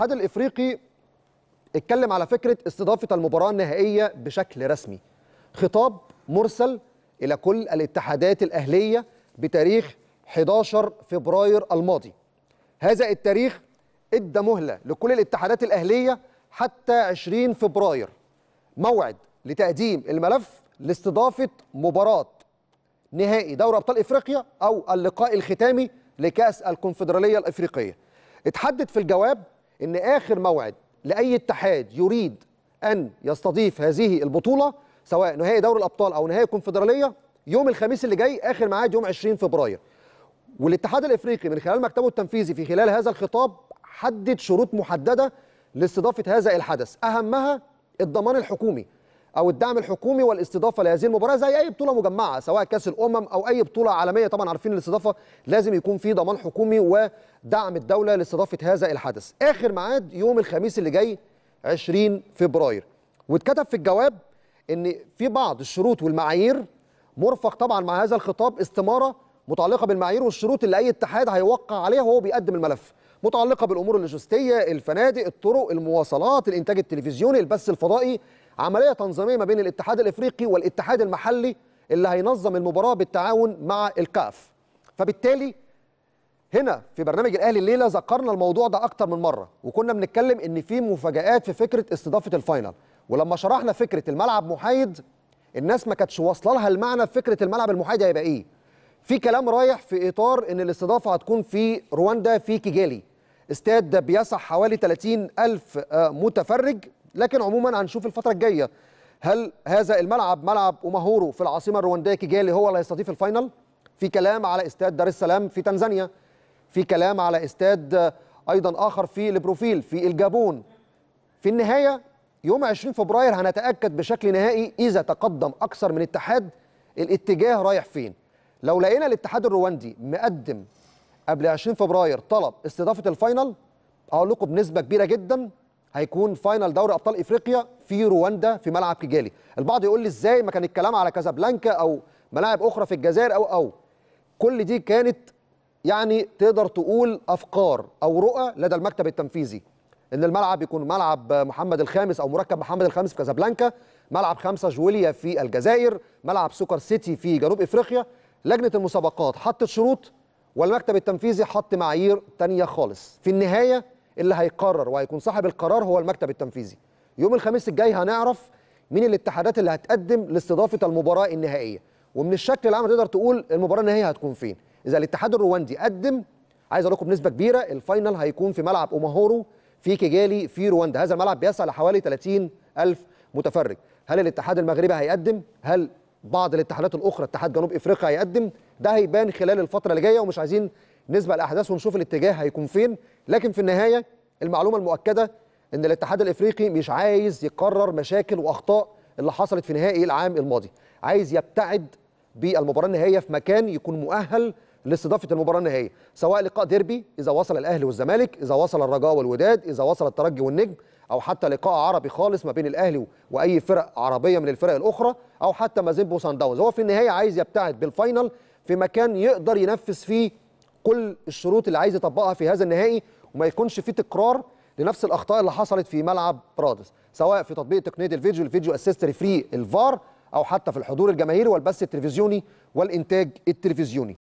الاتحاد الافريقي اتكلم على فكره استضافه المباراه النهائيه بشكل رسمي خطاب مرسل الى كل الاتحادات الاهليه بتاريخ 11 فبراير الماضي هذا التاريخ ادى مهله لكل الاتحادات الاهليه حتى 20 فبراير موعد لتقديم الملف لاستضافه مباراه نهائي دوري ابطال افريقيا او اللقاء الختامي لكاس الكونفدراليه الافريقيه اتحدد في الجواب ان اخر موعد لاي اتحاد يريد ان يستضيف هذه البطوله سواء نهائي دوري الابطال او نهائي الكونفدراليه يوم الخميس اللي جاي اخر ميعاد يوم 20 فبراير والاتحاد الافريقي من خلال مكتبه التنفيذي في خلال هذا الخطاب حدد شروط محدده لاستضافه هذا الحدث اهمها الضمان الحكومي او الدعم الحكومي والاستضافه لهذه المباراه زي اي بطوله مجمعه سواء كاس الامم او اي بطوله عالميه طبعا عارفين الاستضافه لازم يكون في ضمان حكومي ودعم الدوله لاستضافه هذا الحدث اخر ميعاد يوم الخميس اللي جاي 20 فبراير واتكتب في الجواب ان في بعض الشروط والمعايير مرفق طبعا مع هذا الخطاب استماره متعلقه بالمعايير والشروط اللي اي اتحاد هيوقع عليها وهو بيقدم الملف متعلقه بالامور اللوجستيه الفنادق الطرق المواصلات الانتاج التلفزيوني البث الفضائي عمليه تنظيميه ما بين الاتحاد الافريقي والاتحاد المحلي اللي هينظم المباراه بالتعاون مع الكاف فبالتالي هنا في برنامج الاهلي الليله ذكرنا الموضوع ده اكتر من مره وكنا بنتكلم ان في مفاجات في فكره استضافه الفاينل ولما شرحنا فكره الملعب محايد الناس ما كانتش واصله لها المعنى فكره الملعب المحايد هيبقى ايه في كلام رايح في اطار ان الاستضافه هتكون في رواندا في كيجالي استاد بيسع حوالي 30 ألف آه، متفرج لكن عموما هنشوف الفتره الجايه هل هذا الملعب ملعب اوماهورو في العاصمه الروانديه كيجالي هو اللي هيستضيف الفاينل في كلام على استاد دار السلام في تنزانيا في كلام على استاد ايضا اخر في البروفيل في الجابون في النهايه يوم 20 فبراير هنتاكد بشكل نهائي اذا تقدم اكثر من اتحاد الاتجاه رايح فين لو لقينا الاتحاد الرواندي مقدم قبل 20 فبراير طلب استضافه الفاينل اقول لكم بنسبه كبيره جدا هيكون فاينل دوري ابطال افريقيا في رواندا في ملعب كيجالي البعض يقول لي ازاي ما كان الكلام على كازابلانكا او ملاعب اخرى في الجزائر او او كل دي كانت يعني تقدر تقول افكار او رؤى لدى المكتب التنفيذي ان الملعب يكون ملعب محمد الخامس او مركب محمد الخامس في كازابلانكا ملعب خمسة جويليا في الجزائر ملعب سوكر سيتي في جنوب افريقيا لجنه المسابقات حطت شروط والمكتب التنفيذي حط معايير تانية خالص في النهايه اللي هيقرر وهيكون صاحب القرار هو المكتب التنفيذي يوم الخميس الجاي هنعرف مين الاتحادات اللي هتقدم لاستضافه المباراه النهائيه ومن الشكل العام تقدر تقول المباراه النهائيه هتكون فين اذا الاتحاد الرواندي قدم عايز اقول لكم بنسبه كبيره الفاينل هيكون في ملعب اوماهورو في كيجالي في رواندا هذا الملعب بيسع لحوالي 30 ألف متفرج هل الاتحاد المغربي هيقدم هل بعض الاتحادات الاخرى اتحاد جنوب افريقيا هيقدم ده هيبان خلال الفتره اللي جايه ومش عايزين نسبة الأحداث ونشوف الاتجاه هيكون فين لكن في النهاية المعلومة المؤكدة أن الاتحاد الإفريقي مش عايز يكرر مشاكل وأخطاء اللي حصلت في نهائي العام الماضي عايز يبتعد بالمباراة النهائية في مكان يكون مؤهل لاستضافه المباراه النهائيه سواء لقاء ديربي اذا وصل الاهلي والزمالك اذا وصل الرجاء والوداد اذا وصل الترجي والنجم او حتى لقاء عربي خالص ما بين الاهلي واي فرق عربيه من الفرق الاخرى او حتى مازيمبو سان داونز هو في النهايه عايز يبتعد بالفاينل في مكان يقدر ينفذ فيه كل الشروط اللي عايز يطبقها في هذا النهائي وما يكونش في تكرار لنفس الاخطاء اللي حصلت في ملعب رادس سواء في تطبيق تقنيه الفيديو الفيديو اسيست ريفري الفار او حتى في الحضور الجماهيري والبث التلفزيوني والانتاج التلفزيوني